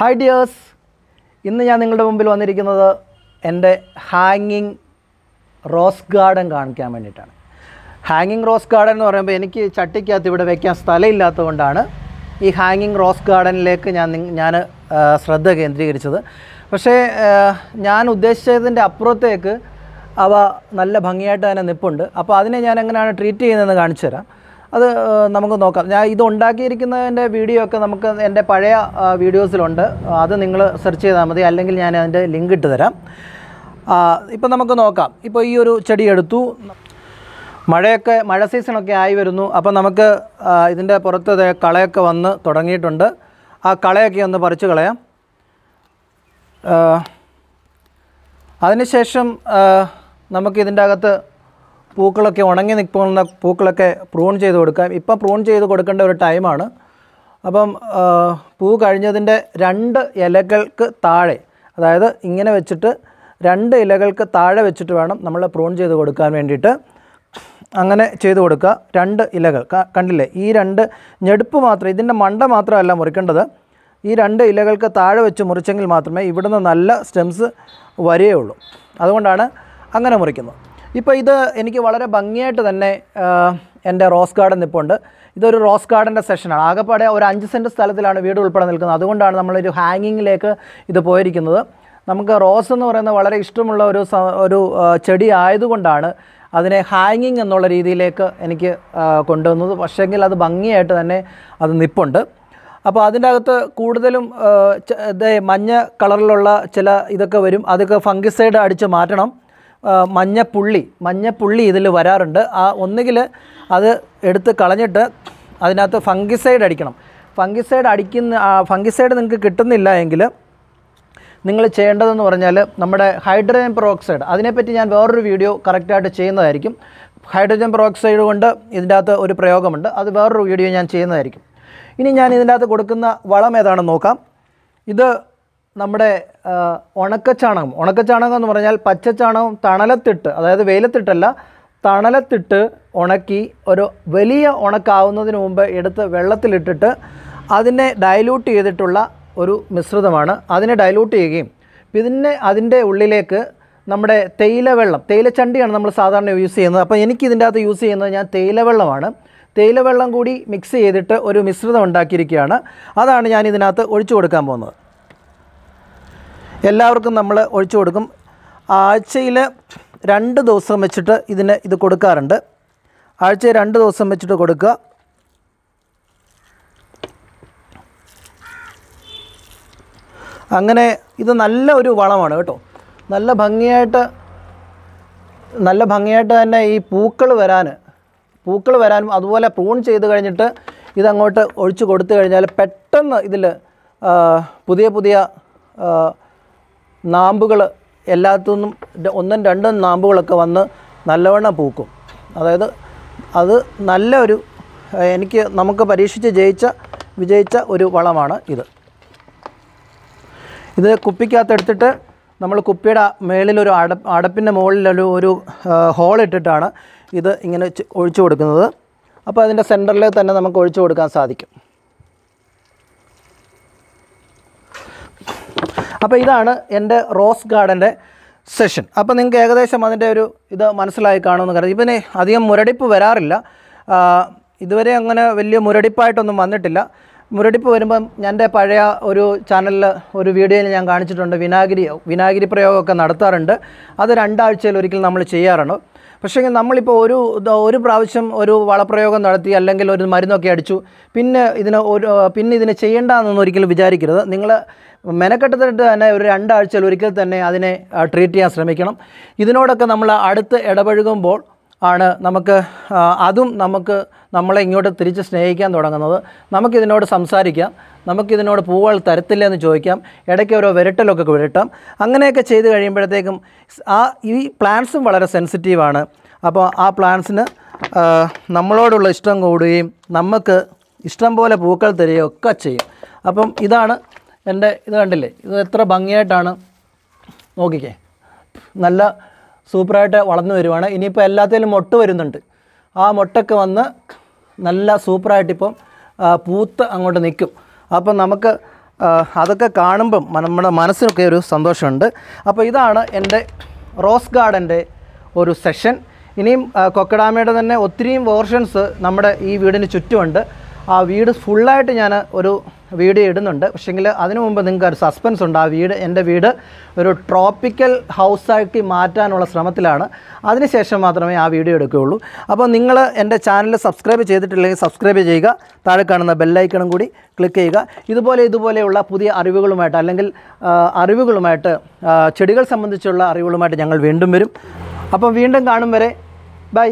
hi dears ഇന്ന് ഞാൻ നിങ്ങളുടെ മുമ്പിൽ വന്നിരിക്കുന്നത് എൻ്റെ ഹാങ്ങിങ് റോസ് ഗാർഡൻ കാണിക്കാൻ വേണ്ടിയിട്ടാണ് ഹാങ്ങിങ് റോസ് ഗാർഡൻ എന്ന് പറയുമ്പോൾ എനിക്ക് ചട്ടിക്കകത്ത് ഇവിടെ വയ്ക്കാൻ സ്ഥലമില്ലാത്തതുകൊണ്ടാണ് ഈ ഹാങ്ങിങ് റോസ് ഗാർഡനിലേക്ക് ഞാൻ ഞാൻ ശ്രദ്ധ കേന്ദ്രീകരിച്ചത് പക്ഷേ ഞാൻ ഉദ്ദേശിച്ചതിൻ്റെ അപ്പുറത്തേക്ക് അവ നല്ല ഭംഗിയായിട്ട് തന്നെ നിപ്പുണ്ട് അപ്പോൾ അതിനെ ഞാൻ എങ്ങനെയാണ് ട്രീറ്റ് ചെയ്യുന്നതെന്ന് കാണിച്ചു തരാം അത് നമുക്ക് നോക്കാം ഞാൻ ഇത് ഉണ്ടാക്കിയിരിക്കുന്നതിൻ്റെ വീഡിയോ ഒക്കെ നമുക്ക് എൻ്റെ പഴയ വീഡിയോസിലുണ്ട് അത് നിങ്ങൾ സെർച്ച് ചെയ്താൽ മതി അല്ലെങ്കിൽ ഞാൻ അതിൻ്റെ ലിങ്ക് ഇട്ട് തരാം ഇപ്പം നമുക്ക് നോക്കാം ഇപ്പോൾ ഈ ഒരു ചെടി എടുത്തു മഴയൊക്കെ മഴ സീസണൊക്കെ ആയി വരുന്നു അപ്പോൾ നമുക്ക് ഇതിൻ്റെ പുറത്ത് കളയൊക്കെ വന്ന് തുടങ്ങിയിട്ടുണ്ട് ആ കളയൊക്കെ ഒന്ന് പറിച്ച് കളയാം അതിനുശേഷം നമുക്കിതിൻ്റെ അകത്ത് പൂക്കളൊക്കെ ഉണങ്ങി നിൽക്കുന്ന പൂക്കളൊക്കെ പ്രൂൺ ചെയ്ത് കൊടുക്കാം ഇപ്പം പ്രൂൺ ചെയ്ത് കൊടുക്കേണ്ട ഒരു ടൈമാണ് അപ്പം പൂ കഴിഞ്ഞതിൻ്റെ രണ്ട് ഇലകൾക്ക് താഴെ അതായത് ഇങ്ങനെ വെച്ചിട്ട് രണ്ട് ഇലകൾക്ക് താഴെ വെച്ചിട്ട് വേണം നമ്മൾ പ്രൂൺ ചെയ്ത് കൊടുക്കാൻ വേണ്ടിയിട്ട് അങ്ങനെ ചെയ്ത് കൊടുക്കുക രണ്ട് ഇലകൾ കണ്ടില്ലേ ഈ രണ്ട് ഞെടുപ്പ് മാത്രം ഇതിൻ്റെ മണ്ട മാത്രമല്ല മുറിക്കേണ്ടത് ഈ രണ്ട് ഇലകൾക്ക് താഴെ വെച്ച് മുറിച്ചെങ്കിൽ മാത്രമേ ഇവിടുന്ന് നല്ല സ്റ്റെംസ് വരികയുള്ളൂ അതുകൊണ്ടാണ് അങ്ങനെ മുറിക്കുന്നത് ഇപ്പോൾ ഇത് എനിക്ക് വളരെ ഭംഗിയായിട്ട് തന്നെ എൻ്റെ റോസ് ഗാർഡൻ ഉണ്ട് ഇതൊരു റോസ് ഗാർഡൻ്റെ സെഷനാണ് ആകെപ്പാടെ ഒരു അഞ്ച് സെൻറ്റ് സ്ഥലത്തിലാണ് വീട് ഉൾപ്പെടെ നിൽക്കുന്നത് അതുകൊണ്ടാണ് നമ്മളൊരു ഹാങ്ങിങ്ങിലേക്ക് ഇത് പോയിരിക്കുന്നത് നമുക്ക് റോസ് എന്ന് പറയുന്നത് വളരെ ഇഷ്ടമുള്ള ഒരു ഒരു ചെടി ആയതുകൊണ്ടാണ് അതിനെ ഹാങ്ങിങ് എന്നുള്ള രീതിയിലേക്ക് എനിക്ക് കൊണ്ടുവന്നത് പക്ഷേങ്കിൽ അത് ഭംഗിയായിട്ട് തന്നെ അത് നിപ്പുണ്ട് അപ്പോൾ അതിൻ്റെ അകത്ത് കൂടുതലും മഞ്ഞ കളറിലുള്ള ചില ഇതൊക്കെ വരും അതൊക്കെ ഫംഗിസൈഡ് അടിച്ച് മാറ്റണം മഞ്ഞപ്പുള്ളി മഞ്ഞപ്പുള്ളി ഇതിൽ വരാറുണ്ട് ആ ഒന്നുകിൽ അത് എടുത്ത് കളഞ്ഞിട്ട് അതിനകത്ത് ഫംഗിസൈഡ് അടിക്കണം ഫംഗിസൈഡ് അടിക്കുന്ന ഫംഗിസൈഡ് നിങ്ങൾക്ക് കിട്ടുന്നില്ല എങ്കിൽ നിങ്ങൾ ചെയ്യേണ്ടതെന്ന് പറഞ്ഞാൽ നമ്മുടെ ഹൈഡ്രജൻ പെറോക്സൈഡ് അതിനെപ്പറ്റി ഞാൻ വേറൊരു വീഡിയോ കറക്റ്റായിട്ട് ചെയ്യുന്നതായിരിക്കും ഹൈഡ്രജൻ പെറോക്സൈഡ് കൊണ്ട് ഇതിൻ്റെ അകത്ത് ഒരു പ്രയോഗമുണ്ട് അത് വേറൊരു വീഡിയോ ഞാൻ ചെയ്യുന്നതായിരിക്കും ഇനി ഞാൻ ഇതിൻ്റെ അകത്ത് കൊടുക്കുന്ന വളം ഏതാണെന്ന് നോക്കാം ഇത് നമ്മുടെ ഉണക്കച്ചാണകം ഉണക്കച്ചാണകം എന്ന് പറഞ്ഞാൽ പച്ചച്ചാണകം തണലത്തിട്ട് അതായത് വെയിലത്തിട്ടല്ല തണലത്തിട്ട് ഉണക്കി ഒരു വലിയ ഉണക്കാവുന്നതിന് മുമ്പ് എടുത്ത് വെള്ളത്തിലിട്ടിട്ട് അതിനെ ഡൈലൂട്ട് ചെയ്തിട്ടുള്ള ഒരു മിശ്രിതമാണ് അതിനെ ഡൈലൂട്ട് ചെയ്യുകയും പിന്നെ അതിൻ്റെ ഉള്ളിലേക്ക് നമ്മുടെ തേയില വെള്ളം തേയിലച്ചണ്ടിയാണ് നമ്മൾ സാധാരണ യൂസ് ചെയ്യുന്നത് അപ്പോൾ എനിക്ക് ഇതിൻ്റെ അകത്ത് യൂസ് ചെയ്യുന്നത് ഞാൻ തേയില വെള്ളമാണ് തേയില വെള്ളം കൂടി മിക്സ് ചെയ്തിട്ട് ഒരു മിശ്രിതം ഉണ്ടാക്കിയിരിക്കുകയാണ് അതാണ് ഞാൻ ഇതിനകത്ത് ഒഴിച്ചു കൊടുക്കാൻ പോകുന്നത് എല്ലാവർക്കും നമ്മൾ ഒഴിച്ചു കൊടുക്കും ആഴ്ചയിൽ രണ്ട് ദിവസം വെച്ചിട്ട് ഇതിന് ഇത് കൊടുക്കാറുണ്ട് ആഴ്ചയിൽ രണ്ട് ദിവസം വെച്ചിട്ട് കൊടുക്കുക അങ്ങനെ ഇത് നല്ല ഒരു വളമാണ് കേട്ടോ നല്ല ഭംഗിയായിട്ട് നല്ല ഭംഗിയായിട്ട് തന്നെ ഈ പൂക്കൾ വരാൻ പൂക്കൾ വരാനും അതുപോലെ പ്രൂൺ ചെയ്ത് കഴിഞ്ഞിട്ട് ഇതങ്ങോട്ട് ഒഴിച്ചു കൊടുത്തു കഴിഞ്ഞാൽ പെട്ടെന്ന് ഇതിൽ പുതിയ പുതിയ നാമ്പുകൾ എല്ലാത്തുനിന്നും ഒന്നും രണ്ടും നാമ്പുകളൊക്കെ വന്ന് നല്ലവണ്ണം പൂക്കും അതായത് അത് നല്ല ഒരു എനിക്ക് നമുക്ക് പരീക്ഷിച്ച് ജയിച്ച വിജയിച്ച ഒരു വളമാണ് ഇത് ഇത് കുപ്പിക്കകത്ത് എടുത്തിട്ട് നമ്മൾ കുപ്പിയുടെ മേളിലൊരു അട അടപ്പിൻ്റെ മുകളിലൊരു ഒരു ഹോൾ ഇട്ടിട്ടാണ് ഇത് ഇങ്ങനെ ഒഴിച്ചു കൊടുക്കുന്നത് അപ്പോൾ അതിൻ്റെ സെൻറ്ററിൽ തന്നെ നമുക്ക് ഒഴിച്ചു കൊടുക്കാൻ സാധിക്കും അപ്പോൾ ഇതാണ് എൻ്റെ റോസ് ഗാർഡൻ്റെ സെഷൻ അപ്പോൾ നിങ്ങൾക്ക് ഏകദേശം അതിൻ്റെ ഒരു ഇത് മനസ്സിലായി കാണുമെന്ന് കരുതി ഇപ്പം അധികം മുരടിപ്പ് വരാറില്ല ഇതുവരെ അങ്ങനെ വലിയ മുരടിപ്പായിട്ടൊന്നും വന്നിട്ടില്ല മുരടിപ്പ് വരുമ്പം എൻ്റെ പഴയ ഒരു ചാനലിൽ ഒരു വീഡിയോയിൽ ഞാൻ കാണിച്ചിട്ടുണ്ട് വിനാഗിരി വിനാഗിരി പ്രയോഗമൊക്കെ നടത്താറുണ്ട് അത് രണ്ടാഴ്ചയിൽ ഒരിക്കൽ നമ്മൾ ചെയ്യാറുണ്ട് പക്ഷേങ്കിൽ നമ്മളിപ്പോൾ ഒരു ഒരു പ്രാവശ്യം ഒരു വളപ്രയോഗം നടത്തി അല്ലെങ്കിൽ ഒരു മരുന്നൊക്കെ അടിച്ചു പിന്നെ ഇതിന് ഒരു പിന്നെ ഇതിനെ ചെയ്യേണ്ടതെന്നൊന്നും ഒരിക്കലും വിചാരിക്കരുത് നിങ്ങൾ മെനക്കെട്ടത്തിട്ട് തന്നെ ഒരു രണ്ടാഴ്ചയിൽ ഒരിക്കൽ തന്നെ അതിനെ ട്രീറ്റ് ചെയ്യാൻ ശ്രമിക്കണം ഇതിനോടൊക്കെ നമ്മൾ അടുത്ത് ഇടപഴകുമ്പോൾ ആണ് നമുക്ക് അതും നമുക്ക് നമ്മളെ ഇങ്ങോട്ട് തിരിച്ച് സ്നേഹിക്കാൻ തുടങ്ങുന്നത് നമുക്കിതിനോട് സംസാരിക്കാം നമുക്കിതിനോട് പൂവുകൾ തരത്തില്ല എന്ന് ചോദിക്കാം ഇടയ്ക്ക് ഓരോ വിരട്ടലൊക്കെ വിരട്ടാം അങ്ങനെയൊക്കെ ചെയ്ത് കഴിയുമ്പോഴത്തേക്കും ആ ഈ പ്ലാന്റ്സും വളരെ സെൻസിറ്റീവാണ് അപ്പോൾ ആ പ്ലാന്റ്സിന് നമ്മളോടുള്ള ഇഷ്ടം കൂടുകയും നമുക്ക് ഇഷ്ടം പോലെ പൂക്കൾ തരികയും ഒക്കെ ചെയ്യും അപ്പം ഇതാണ് എൻ്റെ ഇത് കണ്ടില്ലേ ഇത് എത്ര ഭംഗിയായിട്ടാണ് നോക്കിക്കേ നല്ല സൂപ്പറായിട്ട് വളർന്നു വരുവാണ് ഇനിയിപ്പോൾ എല്ലാത്തിലും മൊട്ട് വരുന്നുണ്ട് ആ മൊട്ടൊക്കെ വന്ന് നല്ല സൂപ്പറായിട്ടിപ്പം പൂത്ത് അങ്ങോട്ട് നിൽക്കും അപ്പം നമുക്ക് അതൊക്കെ കാണുമ്പം നമ്മുടെ മനസ്സിനൊക്കെ ഒരു സന്തോഷമുണ്ട് അപ്പോൾ ഇതാണ് എൻ്റെ റോസ് ഗാർഡൻ്റെ ഒരു സെഷൻ ഇനിയും കൊക്കഡാമയുടെ തന്നെ ഒത്തിരിയും വേർഷൻസ് നമ്മുടെ ഈ വീടിന് ചുറ്റുമുണ്ട് ആ വീട് ഫുള്ളായിട്ട് ഞാൻ ഒരു വീഡിയോ ഇടുന്നുണ്ട് പക്ഷേങ്കിൽ അതിനു മുമ്പ് നിങ്ങൾക്ക് ഒരു സസ്പെൻസ് ഉണ്ട് ആ വീട് എൻ്റെ വീട് ഒരു ട്രോപ്പിക്കൽ ഹൗസാക്കി മാറ്റാനുള്ള ശ്രമത്തിലാണ് അതിനുശേഷം മാത്രമേ ആ വീഡിയോ എടുക്കുകയുള്ളൂ അപ്പോൾ നിങ്ങൾ എൻ്റെ ചാനൽ സബ്സ്ക്രൈബ് ചെയ്തിട്ടില്ലെങ്കിൽ സബ്സ്ക്രൈബ് ചെയ്യുക താഴെ കാണുന്ന ബെല്ലൈക്കണം കൂടി ക്ലിക്ക് ചെയ്യുക ഇതുപോലെ ഇതുപോലെയുള്ള പുതിയ അറിവുകളുമായിട്ട് അല്ലെങ്കിൽ അറിവുകളുമായിട്ട് ചെടികൾ സംബന്ധിച്ചുള്ള അറിവുകളുമായിട്ട് ഞങ്ങൾ വീണ്ടും വരും അപ്പോൾ വീണ്ടും കാണും വരെ ബൈ